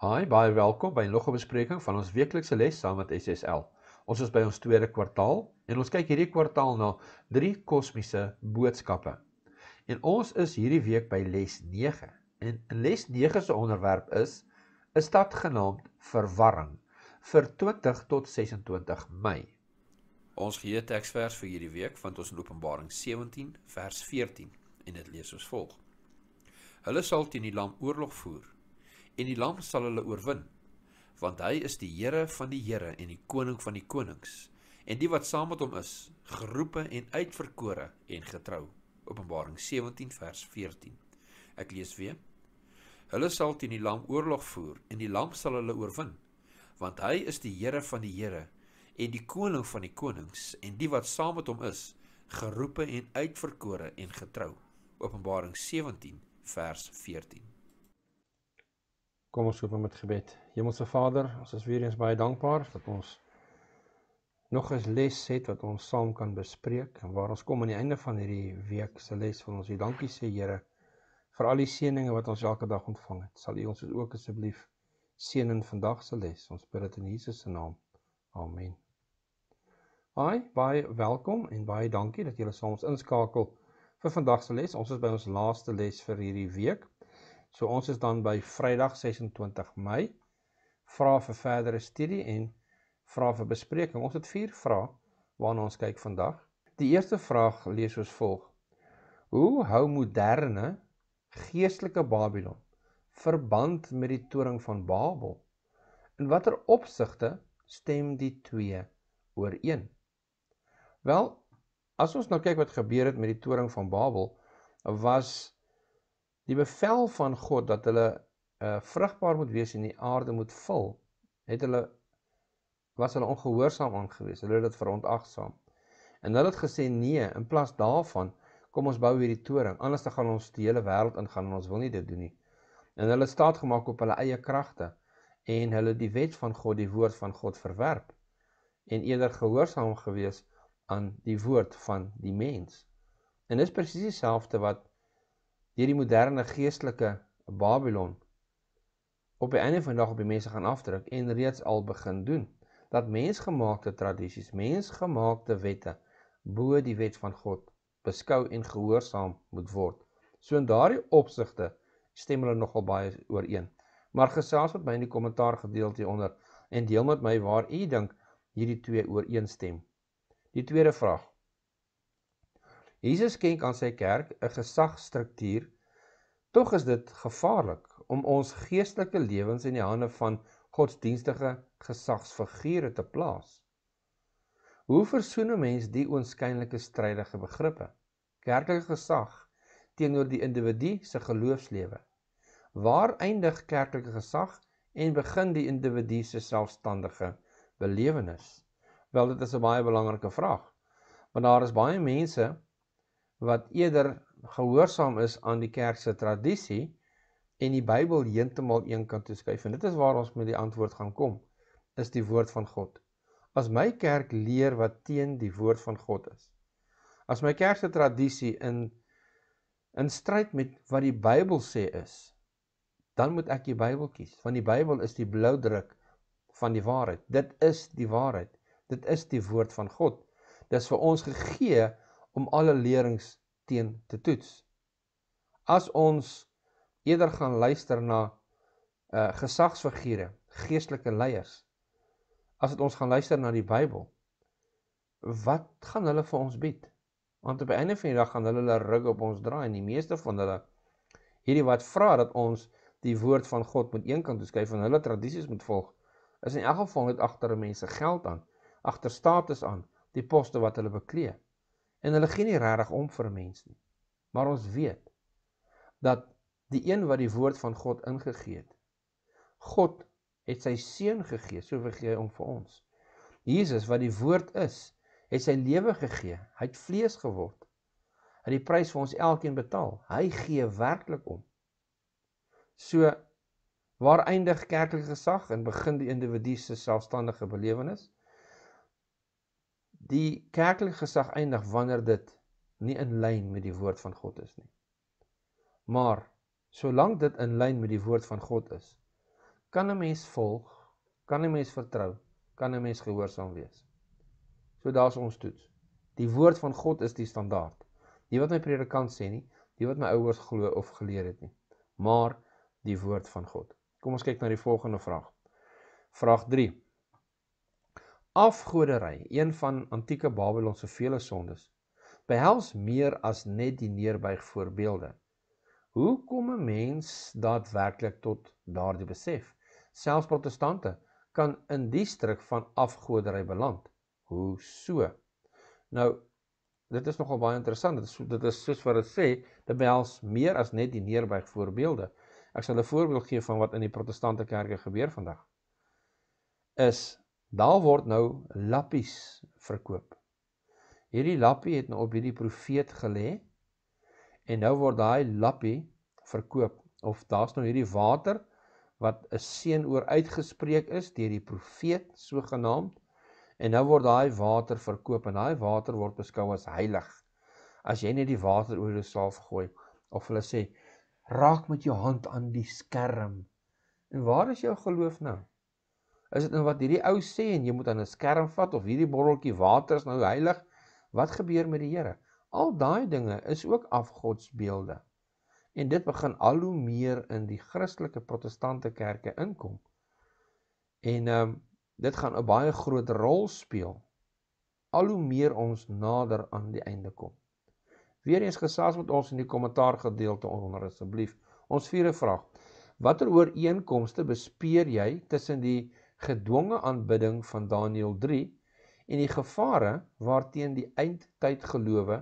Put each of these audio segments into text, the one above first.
Hi, baie welkom by nog 'n bespreking van ons weeklikse les saam met SSL. Ons is by ons tweede kwartaal en ons kyk hierdie kwartaal na drie kosmiese boodskappe. En ons is hierdie week by les 9. En in les 9 se onderwerp is 'n stad genaamd Verwarring vir 20 tot 26 Mei. Ons gee teksvers vir hierdie week vind ons in Openbaring 17 vers 14 en dit lees soos volg: Hulle sal teen die lam oorlog voer en die lam sal hulle oorwin want hy is die Here van die Here en die koning van die konings en die wat saam met hom is geroepe en uitverkore en getrou Openbaring 17 vers 14 Ek lees weer Hulle sal teen die lam oorlog voer en die lam sal hulle oorwin want hy is die Here van die Here en die koning van die konings en die wat saam met hom is geroepe en uitverkore en getrou Openbaring 17 vers 14 Kom ons hoor met gebed. Hemelse Vader, ons is weer eens baie dankbaar dat ons nog 'n les het wat ons saam kan bespreek en waar ons kom aan die einde van hierdie week se les van ons. Jy dankie sê Here vir al die seëninge wat ons elke dag ontvang het. Sal U ons ook asseblief seën in vandag se les. Ons bid dit in Jesus se naam. Amen. Hi, baie welkom en baie dankie dat julle saam ons inskakel vir vandag se les. Ons is by ons laaste les vir hierdie week. So ons is dan by Vrydag 26 Mei. Vra vir verdere studie en vra vir bespreking. Ons het vier vrae waarna ons kyk vandag. Die eerste vraag lees soos volg: Hoe hou moderne geestelike Babylon verband met die toring van Babel? In watter opsigte stem die twee ooreen? Wel, as ons nou kyk wat gebeur het met die toring van Babel, was Die bevel van God dat hulle uh, vrugbaar moet wees en die aarde moet vul, het hulle was hulle ongehoorsaam aangewees. Hulle het dit verontagsaam. En hulle het gesê nee, in plaas daarvan, kom ons bou hierdie toring. Anders dan gaan ons die hele wêreld ingaan en ons wil nie dit doen nie. En hulle staat gemaak op hulle eie kragte en hulle die wet van God, die woord van God verwerp en eerder gehoorsaam gewees aan die woord van die mens. En dis presies dieselfde wat hierdie moderne geestelike Babylon op die einde van die dag op die mense gaan afdruk en reeds al begin doen. Dat mensgemaakte tradisies, mensgemaakte wette bo die wet van God beskou en gehoorsaam moet word. So in daardie opsigte stem hulle nogal baie ooreen. Maar gesels met my in die kommentaar gedeelte onder en deel met my waar u dink hierdie twee ooreenstem. Die tweede vraag. Jesus skenk aan sy kerk 'n gesagstruktuur. Tog is dit gevaarlik om ons geestelike lewens in die hande van godsdienstige gesagsfigure te plaas. Hoe versoen 'n mens die oënskynlike strydige begrippe? Kerklike gesag teenoor die individu se geloofslewe. Waar eindig kerklike gesag en begin die individu se selfstandige belewenis? Wel, dit is 'n baie belangrike vraag. Want daar is baie mense wat eerder gehoorsaam is aan die kerk se tradisie en die Bybel heeltemal een kant toe skuif en dit is waar ons met die antwoord gaan kom is die woord van God. As my kerk leer wat teen die woord van God is. As my kerk se tradisie in in stryd met wat die Bybel sê is, dan moet ek die Bybel kies want die Bybel is die blou druk van die waarheid. Dit is die waarheid. Dit is die woord van God. Dit is vir ons gegee om alle leerings teen te toets. As ons eerder gaan luister na uh, gezagsvergiere, geestelike leiers, as het ons gaan luister na die Bijbel, wat gaan hulle vir ons bied? Want op einde van die dag gaan hulle hulle rug op ons draai, en die meeste van hulle, hierdie wat vraag dat ons die woord van God moet een kant toeskijf, en hulle tradities moet volg, is in elk geval het achter mense geld aan, achter status aan, die poste wat hulle bekleed en hulle gee nie regtig om vir 'n mens nie. Maar ons weet dat die een wat die woord van God ingegee het, God het sy seun gegee, so vergee hy om vir ons. Jesus wat die woord is, het sy lewe gegee. Hy het vlees geword. Hy het die prys vir ons elkeen betaal. Hy gee werklik om. So waar eindig kerklike gesag en begin die individu se selfstandige belewenis? die kerklike gesag eindig wanneer dit nie in lyn met die woord van God is nie. Maar solank dit in lyn met die woord van God is, kan 'n mens volg, kan 'n mens vertrou, kan 'n mens gehoorsaam wees. So daar's ons toets. Die woord van God is die standaard. Nie wat my predikant sê nie, nie wat my ouers glo of geleer het nie, maar die woord van God. Kom ons kyk na die volgende vraag. Vraag 3. Afgodery, een van antieke Babelon se vele sondes, behels meer as net die neerbuig voorbeelde. Hoe kom 'n mens daadwerklik tot daardie besef? Selfs protestante kan in die struik van afgodery beland. Hoe so? Nou, dit is nogal baie interessant. Dit is dit is soos wat dit sê, dit behels meer as net die neerbuig voorbeelde. Ek sal 'n voorbeeld gee van wat in die protestante kerke gebeur vandag. Is Daar word nou lappies verkoop. Hierdie lappie het nou op hierdie profeet gelê en nou word daai lappie verkoop of daar's nou hierdie water wat 'n seën oor uitgespreek is deur die profeet sogenaamd en nou word daai water verkoop en daai water word beskou as heilig. As jy net die water oor jou saaf gooi of hulle sê raak met jou hand aan die skerm. En waar is jou geloof nou? Is dit nou wat hierdie ou sê en jy moet aan 'n skerm vat of hierdie botteltjie water is nou heilig? Wat gebeur met die Here? Al daai dinge is ook afgodsbeelde. En dit begin al hoe meer in die Christelike Protestantse kerke inkom. En ehm um, dit gaan 'n baie groot rol speel al hoe meer ons nader aan die einde kom. Weereens gesels met ons in die kommentaar gedeelte onder asseblief. Ons vier 'n vraag. Watter ooreenkomste bespeer jy tussen die gedwonge aanbidding van Daniel 3 en die gevare waarteen die eindtyd gelowe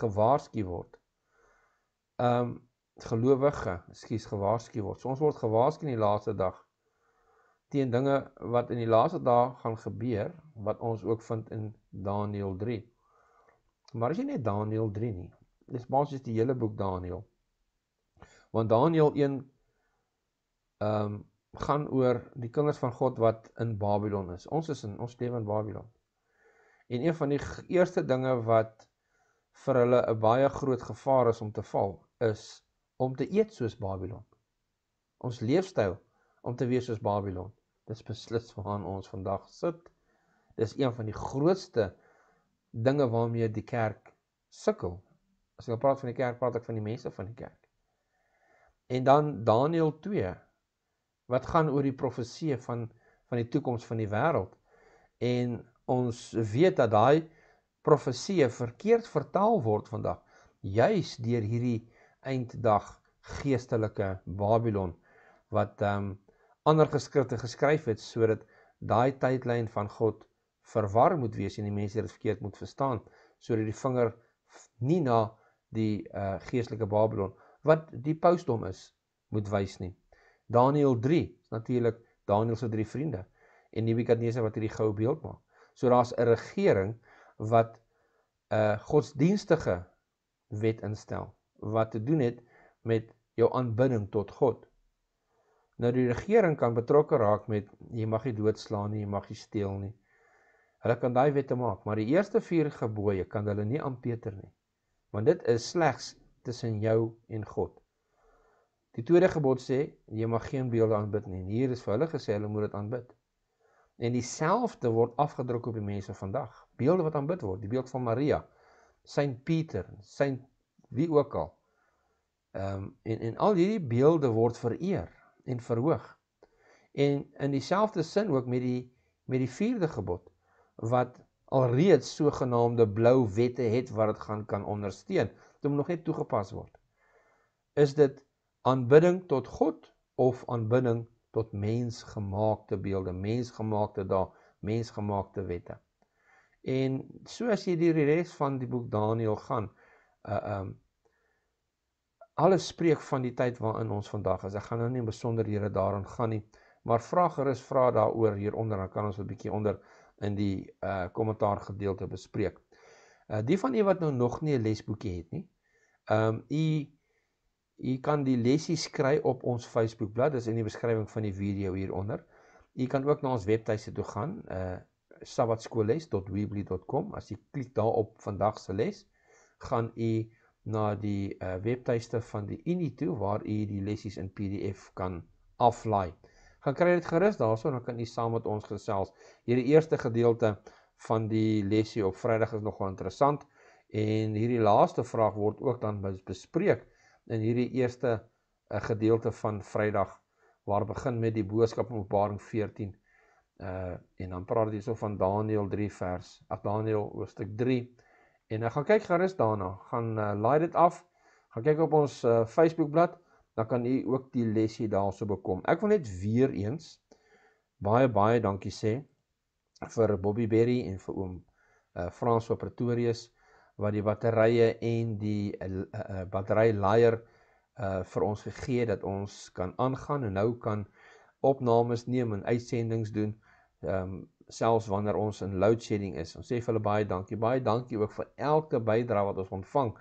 gewaarsku word. Ehm um, gelowige, skuis gewaarsku word. So ons word gewaarsku in die laaste dag teen dinge wat in die laaste dae gaan gebeur wat ons ook vind in Daniel 3. Maar as jy net Daniel 3 nie, dis basies die hele boek Daniel. Want Daniel 1 ehm um, gaan oor die kinders van God wat in Babylon is. Ons is in ons lewe in Babylon. En een van die eerste dinge wat vir hulle 'n baie groot gevaar is om te val, is om te eet soos Babylon. Ons leefstyl om te wees soos Babylon. Dis beslis waaraan ons vandag sit. Dis een van die grootste dinge waarmee die kerk sukkel. As jy nou praat van die kerk, praat ek van die mense van die kerk. En dan Daniël 2 wat gaan oor die profeseë van van die toekoms van die wêreld. En ons weet dat daai profeseë verkeerd vertaal word vandag juis deur hierdie einddag geestelike Babylon wat ehm um, ander geskrifte geskryf het sodat daai tydlyn van God verwar moet wees en die mense dit verkeerd moet verstaan sodat die vinger nie na die uh, geestelike Babylon wat die pausdom is moet wys nie. Daniel 3, natuurlik Daniel se drie vriende en Nebukadnezar wat hierdie goue beeld maak. So daar's 'n regering wat 'n uh, eh, godsdienstige wet instel wat te doen het met jou aanbidding tot God. Nou die regering kan betrokke raak met jy mag nie doodslaan nie, jy mag nie steel nie. Hulle kan daai wette maak, maar die eerste 4 gebooie kan hulle nie aanpeter nie. Want dit is slegs tussen jou en God. Die tweede gebod sê jy mag geen beelde aanbid nie. En hier is vir hulle gesê hulle moet dit aanbid. En dieselfde word afgedruk op die mense vandag. Beelde wat aanbid word, die beeld van Maria, Saint Pieter, Saint wie ook al. Ehm um, en en al hierdie beelde word vereer en verhoog. En in dieselfde sin ook met die met die vierde gebod wat alreeds sogenaamde blou wette het wat dit gaan kan ondersteun, dit moet nog net toegepas word. Is dit aanbidding tot God of aanbidding tot mensgemaakte beelde, mensgemaakte da, mensgemaakte wette. En soos jy die res van die boek Daniël gaan, uh um alles spreek van die tyd waarin ons vandag is. Ek gaan nou nie besonder hierre daaraan gaan nie, maar vra gerus vra daaroor hieronder, dan kan ons 'n bietjie onder in die uh kommentaar gedeelte bespreek. Uh die van u wat nou nog nie 'n lesboekie het nie. Um u U kan die lessies kry op ons Facebookblad, dis in die beskrywing van die video hieronder. U kan ook na ons webtuiste toe gaan, uh eh, sabbatskoolles.weebly.com. As jy klik daarop vandag se les, gaan u na die uh webtuiste van die Unie toe waar u die lessies in PDF kan aflaai. Gaan kry dit gerus daarsonder, dan kan u saam met ons gesels. Hierdie eerste gedeelte van die lesie op Vrydag is nogal interessant en hierdie laaste vraag word ook dan bespreek in hierdie eerste eh, gedeelte van Vrydag waar begin met die boodskap in Openbaring 14 uh eh, en dan praat hierso van Daniël 3 vers. Ag Daniël hoofstuk 3. En ek gaan kyk gerus daarna. Gaan uh, laai dit af. Gaan kyk op ons uh, Facebookblad, dan kan u ook die lesie daarso bekom. Ek wil net weer eens baie baie dankie sê vir Bobby Berry en vir oom uh Frans van Pretoria se wat die batterye en die uh, eh, uh, eh, eh, batterylaier uh vir ons gegee dat ons kan aangaan en nou kan opnames neem en uitsendings doen. Ehm um, selfs wanneer ons in load shedding is. Ons sê vir hulle baie dankie. Baie dankie ook vir elke bydrae wat ons ontvang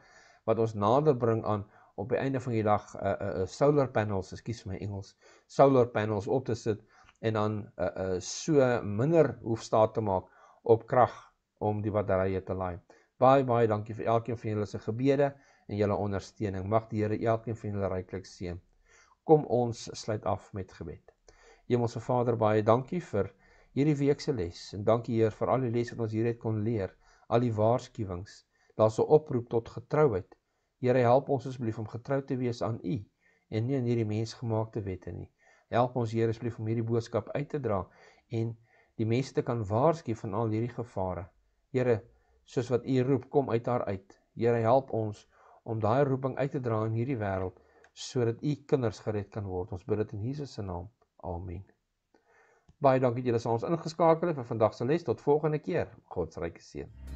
wat ons nader bring aan op die einde van die dag 'n uh, 'n uh, uh, solar panels, ekskuus my Engels, solar panels op te sit en dan 'n uh, uh, so minder hoef staat te maak op krag om die batterye te laai. Baie baie dankie vir elkeen van julle se gebede en julle ondersteuning. Mag die Here elkeen van julle ryklik seën. Kom ons sluit af met gebed. Hemelse Vader, baie dankie vir hierdie week se les en dankie Heer vir al die lesse wat ons hier het kon leer, al die waarskuwings. Daar's 'n oproep tot getrouheid. Here, help ons asseblief om getrou te wees aan U en nie aan hierdie mensgemaakte wette nie. Help ons Here asseblief om hierdie boodskap uit te dra en die mense te kan waarsku van al hierdie gevare. Here, soos wat U roep, kom uit haar uit. Here, help ons om daai roeping uit te dra in hierdie wêreld sodat U kinders gered kan word. Ons bid dit in Jesus se naam. Amen. Baie dankie dat julle saans ingeskakel het vir vandag se les. Tot volgende keer. God se ryke seën.